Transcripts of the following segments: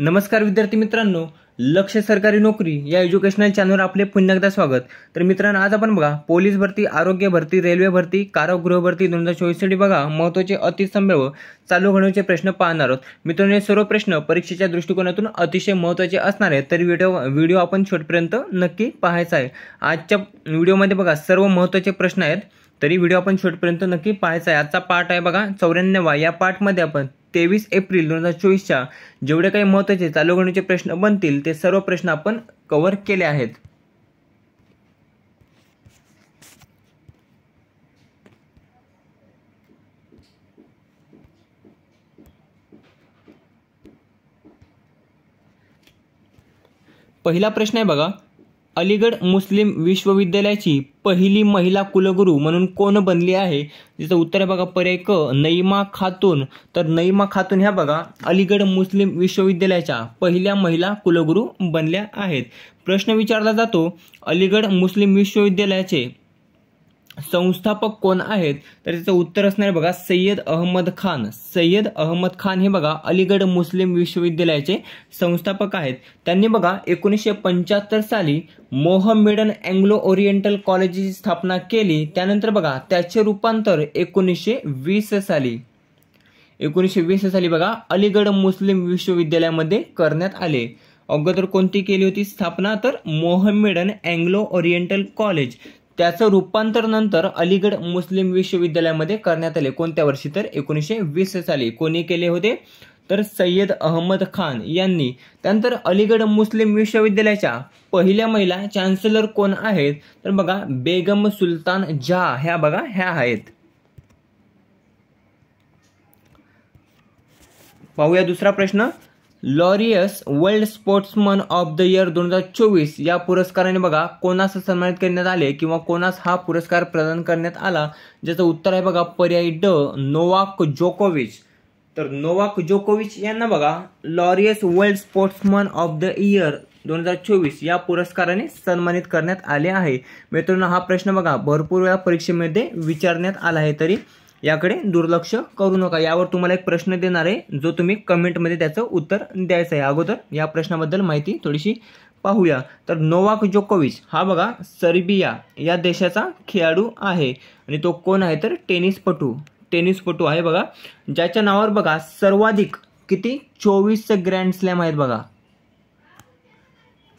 नमस्कार विद्यार्थी मित्रांनो लक्ष सरकारी नोकरी या एज्युकेशनल चॅनलवर आपले पुन्हा एकदा स्वागत तर मित्रांनो आज आपण बघा पोलीस भरती आरोग्य भरती रेल्वे भरती कारागृह भरती दोन हजार चोवीससाठी बघा महत्त्वाचे अतिसंभाव्य चालू होण्याचे प्रश्न पाहणार आहोत मित्रांनो हे सर्व प्रश्न परीक्षेच्या दृष्टिकोनातून अतिशय महत्त्वाचे असणार आहेत तर व्हिडिओ व्हिडिओ आपण शेवटपर्यंत नक्की पाहायचा आहे आजच्या व्हिडिओमध्ये बघा सर्व महत्त्वाचे प्रश्न आहेत तरी व्हिडिओ आपण शेवटपर्यंत नक्की पाहायचा आहे आजचा पाठ आहे बघा चौऱ्याण्णव या पाठमध्ये आपण तेवीस एप्रिल दोन हजार चोवीसच्या जेवढे काही महत्त्वाचे चालू प्रश्न बनतील ते सर्व प्रश्न आपण कव्हर केले आहेत पहिला प्रश्न आहे बघा अलीगड मुस्लिम विश्वविद्यालयाची पहिली महिला कुलगुरू म्हणून कोण बनली आहे तिचं उत्तर आहे बघा पर्याय क नईमा खातून तर नईमा खातून ह्या बघा अलीगड मुस्लिम विश्वविद्यालयाच्या पहिल्या महिला कुलगुरू बनल्या आहेत प्रश्न विचारला जातो अलीगड मुस्लिम विश्वविद्यालयाचे संस्थापक कोण आहेत तर त्याचं उत्तर असणार बघा सय्यद अहमद खान सय्यद अहमद खान हे बघा अलीगड मुस्लिम विश्वविद्यालयाचे संस्थापक आहेत त्यांनी बघा एकोणीसशे पंच्याहत्तर साली मोहमेडन अँग्लो ओरिएंटल कॉलेजची स्थापना केली त्यानंतर बघा त्याचे रूपांतर एकोणीसशे वीस साली एकोणीसशे वीस साली बघा अलीगड मुस्लिम विश्वविद्यालयामध्ये करण्यात आले अगोदर कोणती केली होती स्थापना तर मोहमेडन अँग्लो ओरिएंटल कॉलेज त्याचं रूपांतर नंतर अलीगड मुस्लिम विश्वविद्यालयामध्ये करण्यात आले कोणत्या वर्षी तर एकोणीसशे वीस साली कोणी केले होते तर सय्यद अहमद खान यांनी त्यानंतर अलीगड मुस्लिम विश्वविद्यालयाच्या पहिल्या महिला चॅन्सलर कोण आहेत तर बघा बेगम सुलतान झा ह्या बघा ह्या आहेत पाहूया दुसरा प्रश्न Laureus world sportsman of the year दोन हजार चोवीस या पुरस्काराने बघा कोणास सन्मानित करण्यात आले किंवा कोणास हा पुरस्कार प्रदान करण्यात आला ज्याचं उत्तर आहे बघा पर्यायी ड नोवाक जोकोविच तर नोवाक जोकोविच यांना बघा Laureus world sportsman of the year दोन हजार चोवीस या पुरस्काराने सन्मानित करण्यात आले आहे मित्रांनो हा प्रश्न बघा भरपूर वेळा परीक्षेमध्ये विचारण्यात आला आहे तरी याकडे दुर्लक्ष करू नका यावर तुम्हाला एक प्रश्न देणार आहे जो तुम्ही कमेंटमध्ये त्याचं उत्तर द्यायचं आहे अगोदर या प्रश्नाबद्दल माहिती थोडीशी पाहूया तर नोवाक जोकोविच हा बघा सर्बिया या देशाचा खेळाडू आहे आणि तो कोण आहे तर टेनिसपटू टेनिसपटू आहे बघा ज्याच्या नावावर बघा सर्वाधिक किती चोवीस ग्रँड स्लॅम आहेत बघा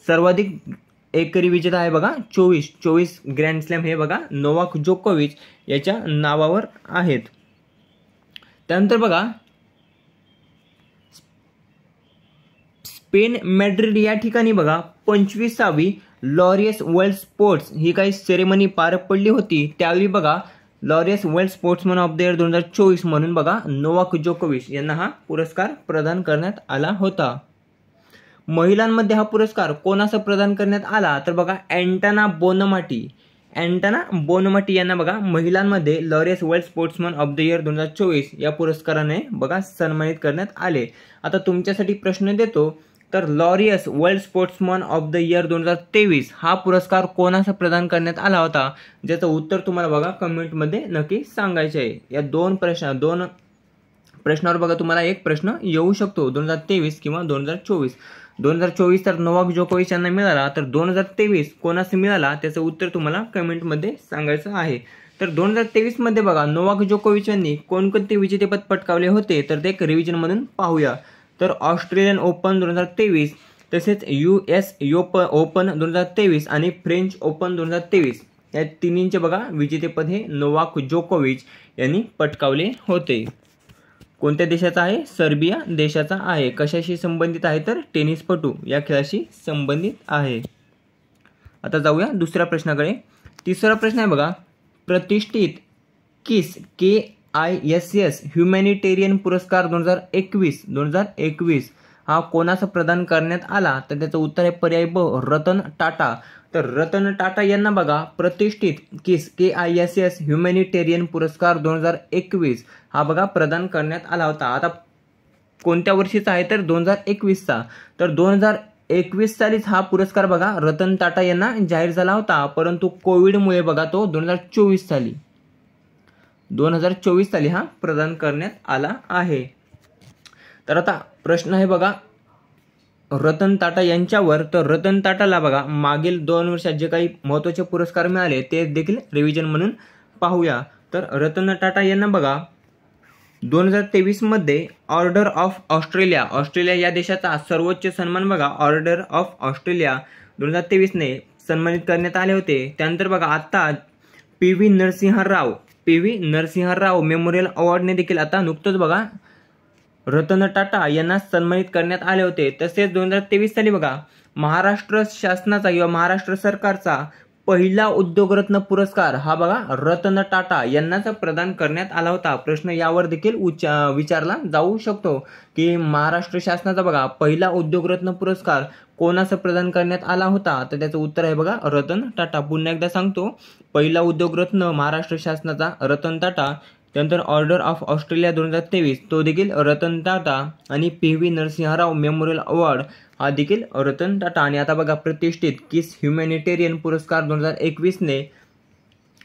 सर्वाधिक एकरी विजेता आहे बघा चोवीस चोवीस ग्रँड स्लॅम हे बघा नोवाक जोकोविच याच्या नावावर आहेत त्यानंतर बघा स्पेन मॅड्रिड या ठिकाणी बघा पंचवीसावी लॉरियस वर्ल्ड स्पोर्ट्स ही काही सेरेमनी पार पडली होती त्यावेळी बघा Laureus world sportsman of the year दोन हजार चोवीस म्हणून बघा नोवाक जोकोविच यांना हा पुरस्कार प्रदान करण्यात आला होता महिलांमध्ये हा पुरस्कार कोणाचा प्रदान करण्यात आला तर बघा अँटाना बोनमाटी अँटना बोनमटी यांना बघा महिलांमध्ये Laureus world sportsman of the year दोन हजार चोवीस या पुरस्काराने बघा सन्मानित करण्यात आले आता तुमच्यासाठी प्रश्न देतो तर Laureus world sportsman of the year दोन हजार तेवीस हा पुरस्कार कोणाचा प्रदान करण्यात आला होता ज्याचं उत्तर तुम्हाला बघा कमेंटमध्ये नक्की सांगायचे आहे या दोन प्रश्न दोन प्रश्नावर बघा तुम्हाला एक प्रश्न येऊ शकतो दोन हजार तेवीस किंवा दोन हजार चोवीस दोन हजार चोवीस तर नोवाक जोकोविच यांना मिळाला तर दोन हजार तेवीस कोणास मिळाला त्याचं उत्तर तुम्हाला कमेंटमध्ये सांगायचं आहे तर दोन हजार तेवीसमध्ये बघा नोवाक जोकोविच यांनी कोणकोणते विजेतेपद पटकावले होते तर ते एक रिव्हिजनमधून पाहूया तर ऑस्ट्रेलियन ओपन दोन हजार तेवीस तसेच यू एस योप ओपन दोन हजार तेवीस आणि फ्रेंच ओपन दोन हजार तेवीस या तिन्हींचे बघा विजेतेपद हे नोवाक जोकोविच यांनी पटकावले होते कोणत्या देशाचा आहे सर्बिया देशाचा आहे कशाशी संबंधित आहे तर टेनिसपटू या खेळाशी संबंधित आहे आता जाऊया दुसऱ्या प्रश्नाकडे तिसरा प्रश्न आहे बघा प्रतिष्ठित KISS K I S S humanitarian पुरस्कार दोन हजार एकवीस दोन हजार एकवीस हा कोणास प्रदान करण्यात आला तर त्याचं उत्तर आहे पर्याय ब रतन टाटा तर रतन टाटा यांना बघा प्रतिष्ठित KISS K I S S humanitarian पुरस्कार दोन हजार एकवीस हा बघा प्रदान करण्यात आला होता आता कोणत्या वर्षीचा आहे तर दोन हजार एकवीसचा तर दोन हजार एकवीस सालीच हा पुरस्कार बघा रतन टाटा यांना जाहीर झाला होता परंतु कोविडमुळे बघा तो दोन हजार चोवीस साली दोन हजार चोवीस साली हा प्रदान करण्यात आला आहे तर आता प्रश्न आहे बघा रतन टाटा यांच्यावर तर रतन टाटाला बघा मागील दोन वर्षात जे काही महत्वाचे पुरस्कार मिळाले ते देखील रिव्हिजन म्हणून पाहूया तर रतन टाटा यांना बघा दोन हजार तेवीसमध्ये ऑर्डर ऑफ ऑस्ट्रेलिया ऑस्ट्रेलिया या देशाचा सर्वोच्च सन्मान बघा ऑर्डर ऑफ ऑस्ट्रेलिया दोन हजार तेवीसने सन्मानित करण्यात आले होते त्यानंतर बघा आत्ता P V Narasimha Rao P V Narasimha Rao memorial अवॉर्डने देखील आता नुकतंच बघा रतन टाटा यांना सन्मानित करण्यात आले होते तसेच दोन हजार तेवीस साली बघा महाराष्ट्र शासनाचा किंवा महाराष्ट्र सरकारचा पहिला उद्योगरत्न पुरस्कार हा बघा रतन टाटा यांनाच प्रदान करण्यात आला होता प्रश्न यावर देखील विचारला जाऊ शकतो की महाराष्ट्र शासनाचा बघा पहिला उद्योगरत्न पुरस्कार कोणाचं प्रदान करण्यात आला होता तर त्याचं उत्तर आहे बघा रतन टाटा पुन्हा एकदा सांगतो पहिला उद्योगरत्न महाराष्ट्र शासनाचा रतन टाटा त्यानंतर ऑर्डर ऑफ ऑस्ट्रेलिया दोन हजार तेवीस तो देखील रतन टाटा आणि P V Narasimharao memorial award हा देखील रतन टाटा आणि आता बघा प्रतिष्ठित किस ह्युमॅनिटेरियन पुरस्कार दोन हजार एकवीसने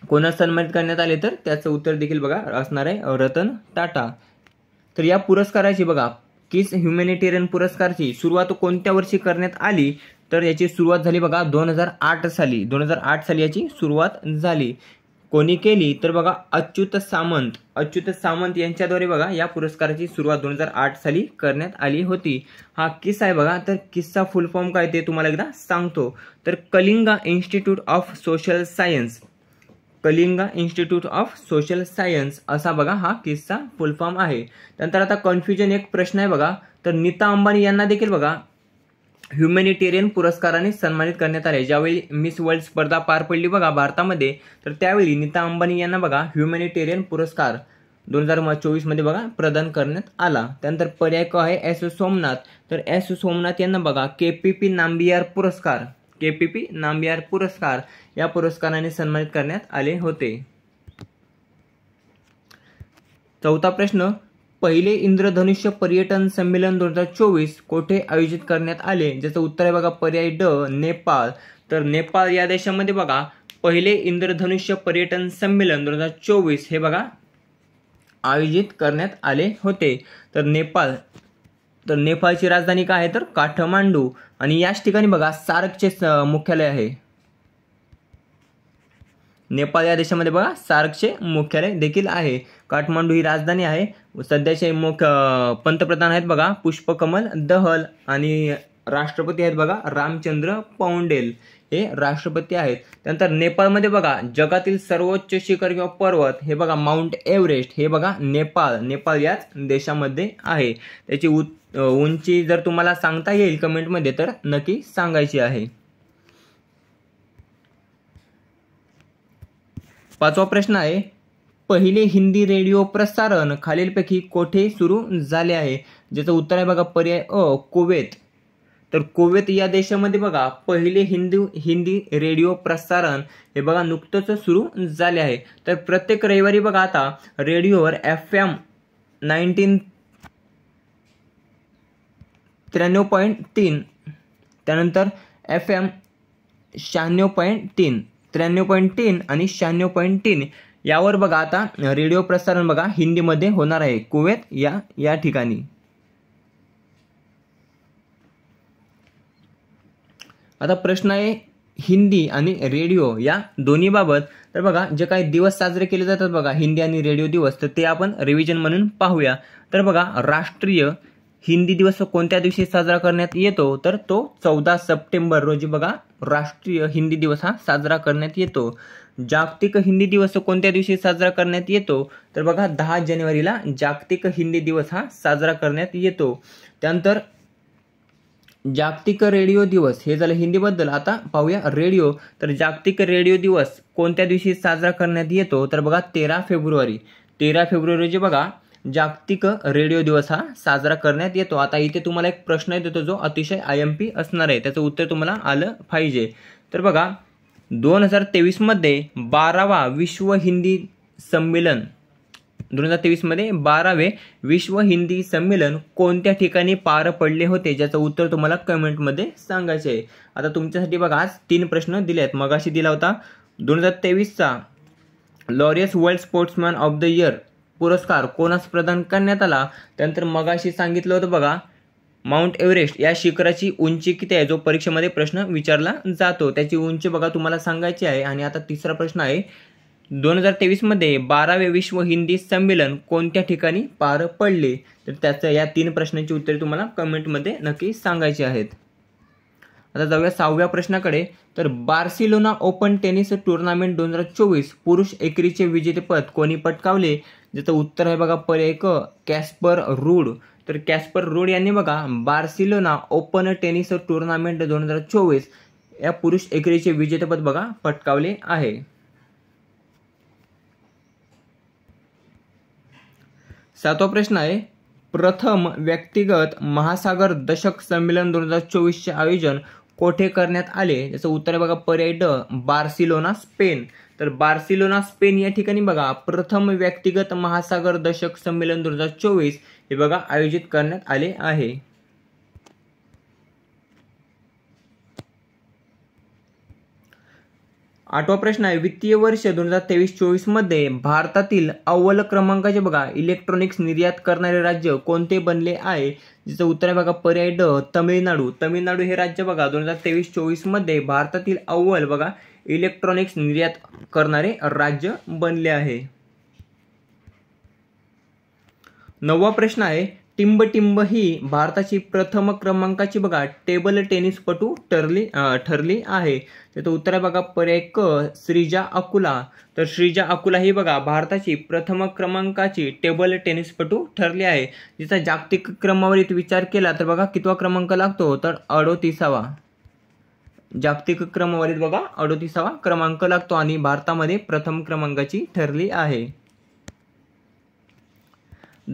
कोणास सन्मानित करण्यात आले तर त्याचं उत्तर देखील बघा असणार आहे रतन टाटा तर या पुरस्काराची बघा किस ह्युमॅनिटेरियन पुरस्कारची सुरुवात कोणत्या वर्षी करण्यात आली तर याची सुरुवात झाली बघा दोन हजार आठ साली दोन हजार आठ साली याची सुरुवात झाली कोणी केली तर बघा अच्युत सामंत अच्युत सामंत यांच्याद्वारे बघा या पुरस्काराची सुरुवात दोन हजार आठ साली करण्यात आली होती हा किस्सा आहे बघा तर किस्सा फुल फॉर्म काय ते तुम्हाला एकदा सांगतो तर Kalinga institute of social science Kalinga institute of social science असा बघा हा किस्सा फुल फॉर्म आहे नंतर आता कन्फ्युजन एक प्रश्न आहे बघा तर नीता अंबानी यांना देखील बघा ह्युमॅनिटेरियन पुरस्काराने सन्मानित करण्यात आले ज्यावेळी मिस वर्ल्ड स्पर्धा पार पडली बघा भारतामध्ये तर त्यावेळी नीता अंबानी यांना बघा ह्युमॅनिटेरियन पुरस्कार दोन हजार चोवीसमध्ये बघा प्रदान करण्यात आला त्यानंतर पर्याय क आहे एस सोमनाथ तर एस सोमनाथ यांना बघा के पी पी नांबियार पुरस्कार के पी पी नांबियार पुरस्कार या पुरस्काराने सन्मानित करण्यात आले होते चौथा प्रश्न पहिले इंद्रधनुष्य पर्यटन संमेलन दोन हजार चोवीस कोठे आयोजित करण्यात आले ज्याचं उत्तर आहे बघा पर्याय ड नेपाळ तर नेपाळ या देशामध्ये बघा पहिले इंद्रधनुष्य पर्यटन संमेलन दोन हजार चोवीस हे बघा आयोजित करण्यात आले होते तर नेपाळ तर नेपाळची राजधानी काय आहे तर काठमांडू आणि याच ठिकाणी बघा सार्कचे मुख्यालय आहे नेपाळ या देशामध्ये बघा सार्कचे मुख्यालय देखील आहे काठमांडू ही राजधानी आहे सध्याचे मुख्य पंतप्रधान आहेत बघा पुष्पकमल दहल आणि राष्ट्रपती आहेत बघा रामचंद्र पौंडेल हे राष्ट्रपती आहेत त्यानंतर नेपाळमध्ये बघा जगातील सर्वोच्च शिखर किंवा पर्वत हे बघा माउंट एव्हरेस्ट हे बघा नेपाळ नेपाळ याच देशामध्ये आहे त्याची उंची जर तुम्हाला सांगता येईल कमेंटमध्ये तर नक्की सांगायची आहे पाचवा प्रश्न आहे पहिले हिंदी रेडिओ प्रसारण खालीलपैकी कोठे सुरू झाले आहे ज्याचं उत्तर आहे बघा पर्याय अ कुवेत तर कुवेत या देशामध्ये बघा पहिले हिंदी हिंदी रेडिओ प्रसारण हे बघा नुकतंच सुरू झाले आहे तर प्रत्येक रविवारी बघा आता रेडिओवर एफ एम नाईन्टीन त्र्याण्णव पॉईंट तीन त्यानंतर एफ एम शहाण्णव पॉईंट तीन त्र्याण्णव पॉईंट तीन आणि शहाण्णव पॉईंट तीन यावर बघा आता रेडिओ प्रसारण बघा हिंदीमध्ये होणार आहे कुवेत या या ठिकाणी आता प्रश्न आहे हिंदी आणि रेडिओ या दोन्हीबाबत तर बघा जे काही दिवस साजरे केले जातात बघा हिंदी आणि रेडिओ दिवस तर ते आपण रिव्हिजन म्हणून पाहूया तर बघा राष्ट्रीय हिंदी दिवस कोणत्या दिवशी साजरा करण्यात येतो तर तो चौदा सप्टेंबर रोजी बघा राष्ट्रीय हिंदी दिवस हा साजरा करण्यात येतो जागतिक हिंदी दिवस कोणत्या दिवशी साजरा करण्यात येतो तर बघा दहा जानेवारीला जागतिक हिंदी दिवस हा साजरा करण्यात येतो त्यानंतर जागतिक रेडिओ दिवस हे झालं हिंदीबद्दल आता पाहूया रेडिओ तर जागतिक रेडिओ दिवस कोणत्या दिवशी साजरा करण्यात येतो तर बघा तेरा फेब्रुवारी तेरा फेब्रुवारी रोजी बघा जागतिक रेडिओ दिवस हा साजरा करण्यात येतो आता इथे तुम्हाला एक प्रश्न येतो जो अतिशय आय एम पी असणार आहे त्याचं उत्तर तुम्हाला आलं पाहिजे तर बघा दोन हजार तेवीसमध्ये बारावा विश्व हिंदी संमेलन दोन हजार तेवीसमध्ये बारावे विश्व हिंदी संमेलन कोणत्या ठिकाणी पार पडले होते ज्याचं उत्तर तुम्हाला कमेंटमध्ये सांगायचे आहे आता तुमच्यासाठी बघा आज तीन प्रश्न दिले आहेत मगाशी दिला होता दोन हजार तेवीसचा Laureus world sportsman of the year पुरस्कार कोणास प्रदान करण्यात आला त्यानंतर मगाशी सांगितलं होतं बघा माउंट एव्हरेस्ट या शिखराची उंची किती आहे जो परीक्षेमध्ये प्रश्न विचारला जातो त्याची उंची बघा तुम्हाला सांगायची आहे आणि आता तिसरा प्रश्न आहे दोन हजार तेवीसमध्ये बारावे विश्व हिंदी संमेलन कोणत्या ठिकाणी पार पडले तर त्याचं या तीन प्रश्नांची उत्तरे तुम्हाला कमेंटमध्ये नक्की सांगायची आहेत आता जाऊया सहाव्या प्रश्नाकडे तर बार्सिलोना ओपन टेनिस टुर्नामेंट दोन हजार चोवीस पुरुष एकरीचे विजेतेपद कोणी पटकावले ज्याचं उत्तर आहे बघा पर एक कॅस्पर रूड तर कॅस्पर रूड यांनी बघा बार्सिलोना ओपन टेनिस टूर्नामेंट दोन हजार चोवीस या पुरुष एकेरीचे विजेतेपद बघा पटकावले आहे सातवा प्रश्न आहे प्रथम व्यक्तिगत महासागर दशक संमेलन दोन हजार चोवीसचे आयोजन कोठे करण्यात आले जसं उत्तर बघा पर्याय ड बार्सिलोना स्पेन तर बार्सिलोना स्पेन या ठिकाणी बघा प्रथम व्यक्तिगत महासागर दशक संमेलन दोन हजार चोवीस हे बघा आयोजित करण्यात आले आहे आठवा प्रश्न आहे वित्तीय वर्ष दोन हजार तेवीस मध्ये भारतातील अव्वल क्रमांकाचे बघा इलेक्ट्रॉनिक्स निर्यात करणारे राज्य कोणते बनले आहे जिचं उत्तर आहे बघा पर्याय ड तमिळनाडू तमिळनाडू हे राज्य बघा दोन हजार तेवीस मध्ये भारतातील अव्वल बघा इलेक्ट्रॉनिक्स निर्यात करणारे राज्य बनले आहे नववा प्रश्न आहे टिंब टिंब ही भारताची प्रथम क्रमांकाची बघा टेबल टेनिसपटू ठरली ठरली आहे तर उत्तर आहे बघा पर्याय क श्रीजा अकुला तर श्रीजा अकुला ही बघा भारताची प्रथम क्रमांकाची टेबल टेनिसपटू ठरली आहे जिचा जागतिक क्रमावरीत विचार केला तर बघा कितवा क्रमांक लागतो तर अडोतीसावा जागतिक क्रमवारीत बघा अडोतीसावा क्रमांक लागतो आणि भारतामध्ये प्रथम क्रमांकाची ठरली आहे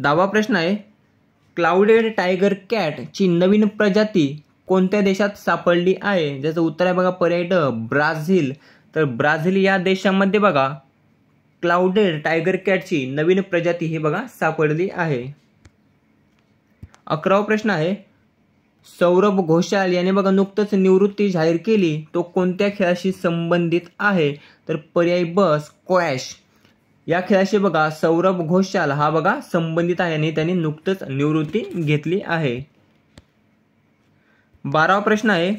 दावा प्रश्न आहे क्लाउडेड टायगर कॅटची नवीन प्रजाती कोणत्या देशात सापडली आहे ज्याचं उत्तर आहे बघा पर्याय ब्राझील तर ब्राझील या देशामध्ये बघा क्लाउडेड टायगर कॅटची नवीन प्रजाती ही बघा सापडली आहे अकरावा प्रश्न आहे सौरभ घोषाल याने बघा नुकतंच निवृत्ती जाहीर केली तो कोणत्या खेळाशी संबंधित आहे तर पर्याय बस क्वॅश या खेळाशी बघा सौरभ घोषाल हा बघा संबंधित आहे आणि त्यांनी नुकतंच निवृत्ती घेतली आहे बारावा प्रश्न आहे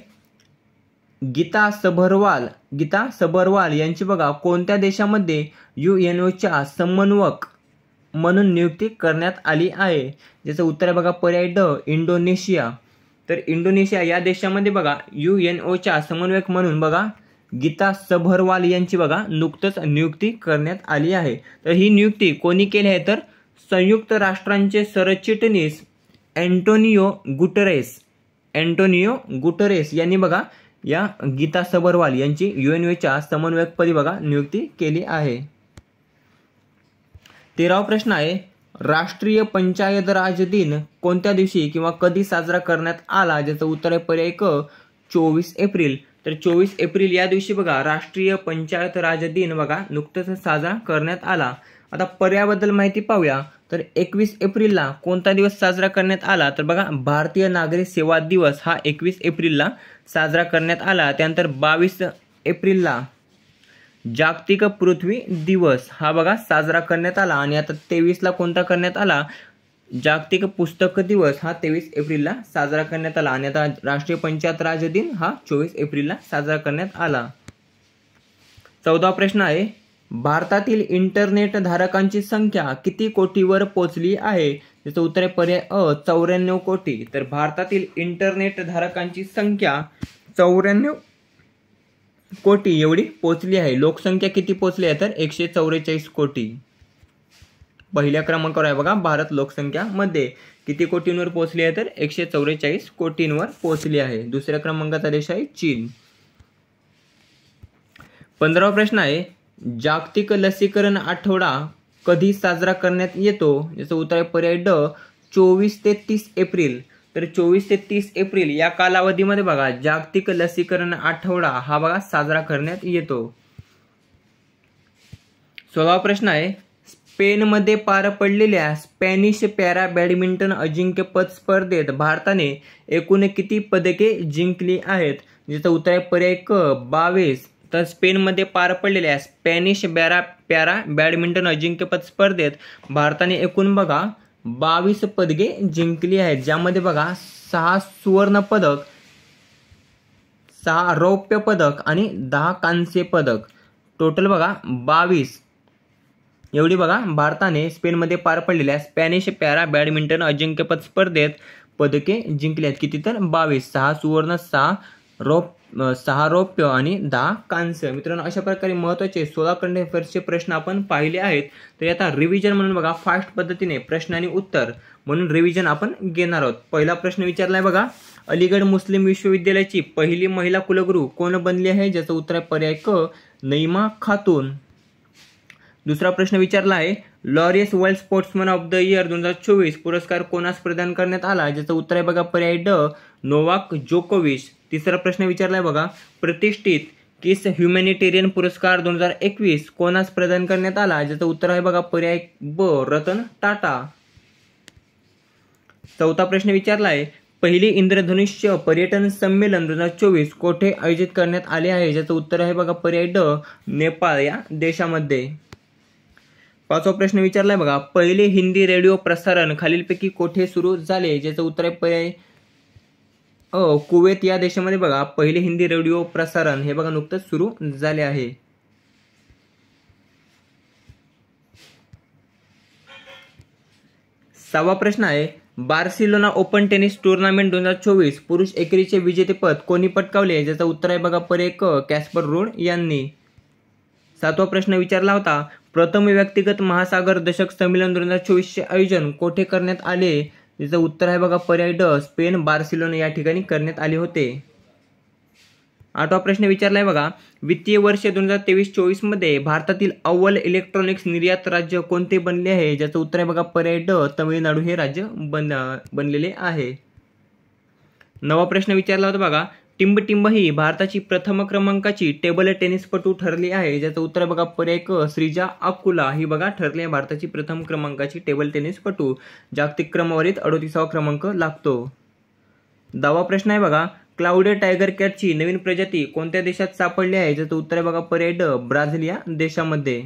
गीता सबरवाल गीता सबरवाल यांची बघा कोणत्या देशामध्ये यू एन ओच्या समन्वयक म्हणून नियुक्ती करण्यात आली आहे ज्याचं उत्तर आहे बघा पर्याय ड इंडोनेशिया तर इंडोनेशिया या देशामध्ये बघा यू एन ओच्या समन्वयक म्हणून बघा गीता सभरवाल यांची बघा नुकतंच नियुक्ती करण्यात आली आहे तर ही नियुक्ती कोणी केली आहे तर संयुक्त राष्ट्रांचे सरचिटणीस अँटोनिओ गुटरेस अँटोनियो गुटरेस यांनी बघा या गीता सभरवाल यांची युएनवेच्या समन्वयकपदी बघा नियुक्ती केली आहे तेरावा प्रश्न आहे राष्ट्रीय पंचायत राज दिन कोणत्या दिवशी किंवा कधी साजरा करण्यात आला ज्याचं उत्तर आहे पर्याय क चोवीस एप्रिल तर चोवीस एप्रिल या दिवशी बघा राष्ट्रीय पंचायत राज दिन बघा नुकतंच साजरा करण्यात आला आता पर्याबद्दल माहिती पाहूया तर एकवीस एप्रिलला कोणता दिवस साजरा करण्यात आला तर बघा भारतीय नागरी सेवा दिवस हा एकवीस एप्रिलला साजरा करण्यात आला त्यानंतर बावीस एप्रिलला जागतिक पृथ्वी दिवस हा बघा साजरा करण्यात आला आणि आता तेवीसला कोणता करण्यात आला जागतिक पुस्तक दिवस हा तेवीस एप्रिलला साजरा करण्यात आला आणि आता राष्ट्रीय पंचायत राज दिन हा चोवीस एप्रिलला साजरा करण्यात आला चौदा प्रश्न आहे भारतातील इंटरनेट धारकांची संख्या किती कोटीवर पोचली आहे त्याचं उत्तर आहे पर्याय अ चौऱ्याण्णव कोटी तर भारतातील इंटरनेट धारकांची संख्या चौऱ्याण्णव कोटी एवढी पोचली आहे लोकसंख्या किती पोचली आहे तर एकशे चौवेचाळीस कोटी पहिल्या क्रमांकावर आहे बघा भारत लोकसंख्यामध्ये किती कोटींवर पोहोचली आहे तर एकशे चौवेचाळीस कोटींवर पोहोचली आहे दुसऱ्या क्रमांकाचा देश आहे चीन पंधरावा प्रश्न आहे जागतिक लसीकरण आठवडा कधी साजरा करण्यात येतो याचं उत्तर आहे पर्याय ड चोवीस ते तीस एप्रिल तर चोवीस ते तीस एप्रिल या कालावधीमध्ये बघा जागतिक लसीकरण आठवडा हा बघा साजरा करण्यात येतो सोळावा प्रश्न आहे स्पेनमध्ये पार पडलेल्या स्पॅनिश पॅरा बॅडमिंटन अजिंक्यपद स्पर्धेत भारताने एकूण किती पदके जिंकली आहेत जिथं उत्तर आहे पर्याय क बावीस तर स्पेनमध्ये पार पडलेल्या स्पॅनिश बॅरा पॅरा बॅडमिंटन अजिंक्यपद स्पर्धेत भारताने एकूण बघा बावीस पदके जिंकली आहेत ज्यामध्ये बघा सहा सुवर्ण पदक सहा रौप्य पदक आणि दहा कांस्य पदक टोटल बघा बावीस एवढी बघा भारताने स्पेनमध्ये पार पडलेल्या स्पॅनिश पॅरा बॅडमिंटन अजिंक्यपद स्पर्धेत पदके आहेत किती तर बावीस सहा सुवर्ण सहा रोप सहा रौप्य आणि दहा कांस्य मित्रांनो अशा प्रकारे महत्त्वाचे सोळा करंट अफेअर्सचे प्रश्न आपण पाहिले आहेत तर आता रिव्हिजन म्हणून बघा फास्ट पद्धतीने प्रश्न आणि उत्तर म्हणून रिव्हिजन आपण घेणार आहोत पहिला प्रश्न विचारला आहे बघा अलीगड मुस्लिम विश्वविद्यालयाची पहिली महिला कुलगुरू कोण बनली आहे ज्याचं उत्तर आहे पर्याय क नईमा खातून दुसरा प्रश्न विचारला आहे Laureus world sportsman of the year दोन हजार चोवीस पुरस्कार कोणास प्रदान करण्यात आला ज्याचं उत्तर आहे बघा पर्याय ड नोवाक जोकोविच तिसरा प्रश्न विचारला आहे बघा प्रतिष्ठित किस ह्युमॅनिटेरियन पुरस्कार दोन हजार एकवीस कोणास प्रदान करण्यात आला ज्याचं उत्तर आहे बघा पर्याय ब रतन टाटा चौथा प्रश्न विचारला आहे पहिली इंद्रधनुष्य पर्यटन संमेलन दोन हजार चोवीस कोठे आयोजित करण्यात आले आहे ज्याचं उत्तर आहे बघा पर्याय ड नेपाळ या देशामध्ये पाचवा प्रश्न विचारलाय बघा पहिले हिंदी रेडिओ प्रसारण खालीलपैकी कोठे सुरू झाले ज्याचं उत्तर आहे पर्याय अ कुवेत या देशामध्ये बघा पहिले हिंदी रेडिओ प्रसारण हे बघा नुकतंच सुरू झाले आहे सहावा प्रश्न आहे बार्सिलोना ओपन टेनिस टुर्नामेंट दोन हजार चोवीस पुरुष एकेरीचे विजेतेपद कोणी पटकावले ज्याचं उत्तर आहे बघा पर्याय क कॅस्पर रोड यांनी सातवा प्रश्न विचारला होता प्रथम व्यक्तिगत महासागर दशक संमेलन दोन हजार चोवीसचे आयोजन कोठे करण्यात आले याचं उत्तर आहे बघा पर्याय ड स्पेन बार्सिलोना या ठिकाणी करण्यात आले होते आठवा प्रश्न विचारला आहे बघा वित्तीय वर्ष दोन हजार तेवीस चोवीसमध्ये भारतातील अव्वल इलेक्ट्रॉनिक्स निर्यात राज्य कोणते बनले आहे ज्याचं उत्तर आहे बघा पर्याय ड तमिळनाडू हे राज्य बन बनलेले आहे नवा प्रश्न विचारला होता बघा टिंबटिंब ही भारताची प्रथम क्रमांकाची टेबल टेनिसपटू ठरली आहे ज्याचं उत्तर बघा पर्याय क श्रीजा अकुला ही बघा ठरली आहे भारताची प्रथम क्रमांकाची टेबल टेनिसपटू जागतिक क्रमवारीत अडोतीसावा क्रमांक लागतो दावा प्रश्न आहे बघा क्लाउड टायगर कॅटची नवीन प्रजाती कोणत्या देशात सापडली आहे ज्याचं उत्तर आहे बघा पर्याय ड या देशामध्ये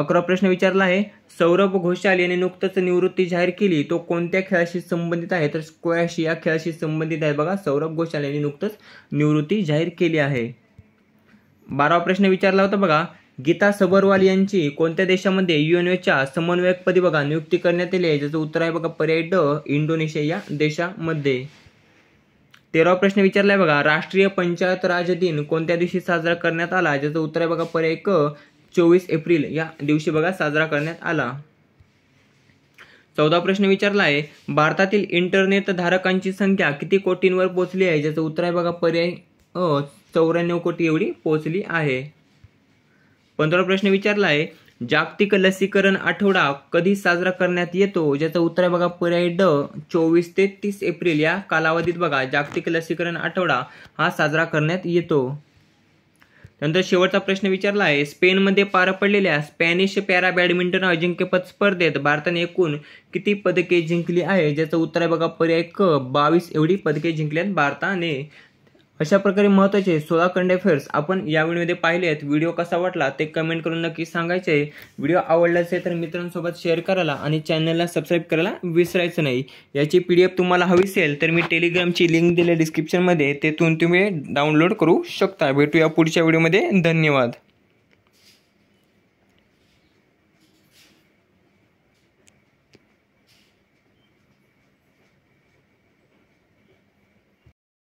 अकरा प्रश्न विचारला आहे सौरभ घोषाल यांनी नुकतंच निवृत्ती जाहीर केली तो कोणत्या खेळाशी संबंधित आहे तर स्क्वॅश या खेळाशी संबंधित आहे बघा सौरभ घोषाल यांनी नुकतंच निवृत्ती जाहीर केली आहे बारावा प्रश्न विचारला होता बघा गीता सबरवाल यांची कोणत्या देशामध्ये समन्वयक पदी बघा नियुक्ती करण्यात आली आहे ज्याचं उत्तर आहे बघा पर्याय ड इंडोनेशिया या देशामध्ये तेरावा प्रश्न विचारलाय बघा राष्ट्रीय पंचायत राज दिन कोणत्या दिवशी साजरा करण्यात आला ज्याचं उत्तर आहे बघा पर्याय क चोवीस एप्रिल या दिवशी बघा साजरा करण्यात आला चौदा प्रश्न विचारला आहे भारतातील इंटरनेट धारकांची संख्या किती कोटींवर पोहोचली आहे ज्याचं उत्तर आहे बघा पर्याय अ चौऱ्याण्णव कोटी एवढी पोहोचली आहे पंधरा प्रश्न विचारला आहे जागतिक लसीकरण आठवडा कधी साजरा करण्यात येतो ज्याचं उत्तर आहे बघा पर्याय ड चोवीस ते तीस एप्रिल या कालावधीत बघा जागतिक लसीकरण आठवडा हा साजरा करण्यात येतो नंतर शेवटचा प्रश्न विचारला आहे स्पेनमध्ये पार पडलेल्या स्पॅनिश पॅरा बॅडमिंटन अजिंक्यपद स्पर्धेत भारताने एकूण किती पदके जिंकली आहे ज्याचं उत्तर आहे बघा पर्याय क बावीस एवढी पदके जिंकल्यात भारताने अशा प्रकारे महत्त्वाचे सोळा करंट अफेअर्स आपण या व्हिडिओमध्ये पाहिले आहेत व्हिडिओ कसा वाटला ते कमेंट करून नक्की सांगायचे व्हिडिओ आवडला असेल तर मित्रांसोबत शेअर करायला आणि चॅनलला सबस्क्राईब करायला विसरायचं नाही याची पी डी एफ तुम्हाला हवी असेल तर मी टेलिग्रामची लिंक दिली डिस्क्रिप्शनमध्ये तेथून तुम्ही डाउनलोड करू शकता भेटूया पुढच्या व्हिडिओमध्ये धन्यवाद